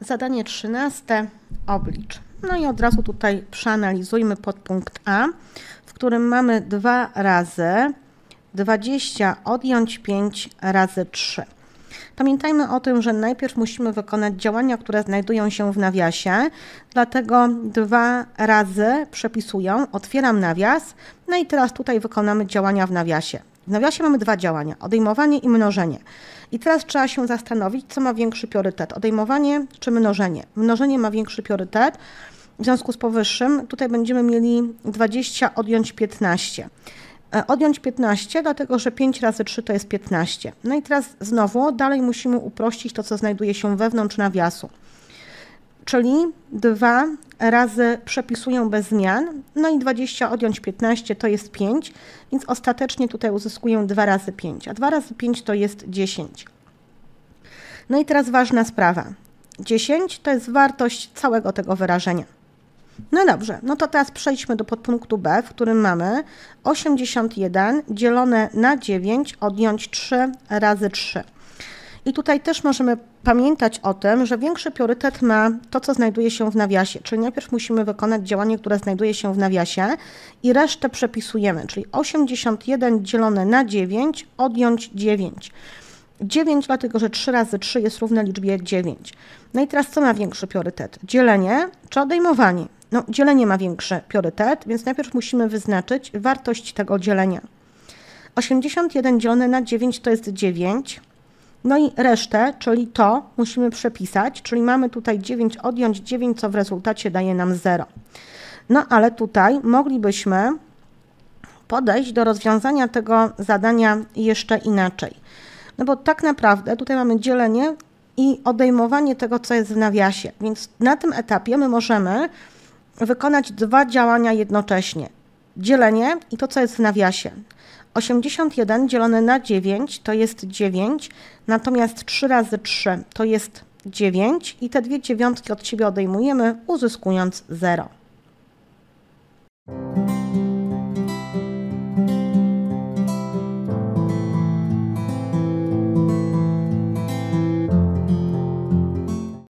Zadanie 13. Oblicz. No i od razu tutaj przeanalizujmy podpunkt A, w którym mamy 2 razy 20 odjąć 5 razy 3. Pamiętajmy o tym, że najpierw musimy wykonać działania, które znajdują się w nawiasie, dlatego dwa razy przepisuję, otwieram nawias, no i teraz tutaj wykonamy działania w nawiasie. W nawiasie mamy dwa działania: odejmowanie i mnożenie. I teraz trzeba się zastanowić, co ma większy priorytet: odejmowanie czy mnożenie. Mnożenie ma większy priorytet. W związku z powyższym tutaj będziemy mieli 20 odjąć 15. E, odjąć 15, dlatego że 5 razy 3 to jest 15. No i teraz znowu dalej musimy uprościć to, co znajduje się wewnątrz nawiasu czyli 2 razy przepisują bez zmian, no i 20 odjąć 15 to jest 5, więc ostatecznie tutaj uzyskuję 2 razy 5, a 2 razy 5 to jest 10. No i teraz ważna sprawa. 10 to jest wartość całego tego wyrażenia. No dobrze, no to teraz przejdźmy do podpunktu B, w którym mamy 81 dzielone na 9 odjąć 3 razy 3. I tutaj też możemy pamiętać o tym, że większy priorytet ma to, co znajduje się w nawiasie, czyli najpierw musimy wykonać działanie, które znajduje się w nawiasie i resztę przepisujemy, czyli 81 dzielone na 9, odjąć 9. 9, dlatego że 3 razy 3 jest równe liczbie 9. No i teraz co ma większy priorytet? Dzielenie czy odejmowanie? No, dzielenie ma większy priorytet, więc najpierw musimy wyznaczyć wartość tego dzielenia. 81 dzielone na 9 to jest 9. No i resztę, czyli to, musimy przepisać, czyli mamy tutaj 9 odjąć 9, co w rezultacie daje nam 0. No ale tutaj moglibyśmy podejść do rozwiązania tego zadania jeszcze inaczej. No bo tak naprawdę tutaj mamy dzielenie i odejmowanie tego, co jest w nawiasie. Więc na tym etapie my możemy wykonać dwa działania jednocześnie dzielenie i to, co jest w nawiasie. 81 dzielone na 9 to jest 9, natomiast 3 razy 3 to jest 9 i te dwie dziewiątki od siebie odejmujemy, uzyskując 0.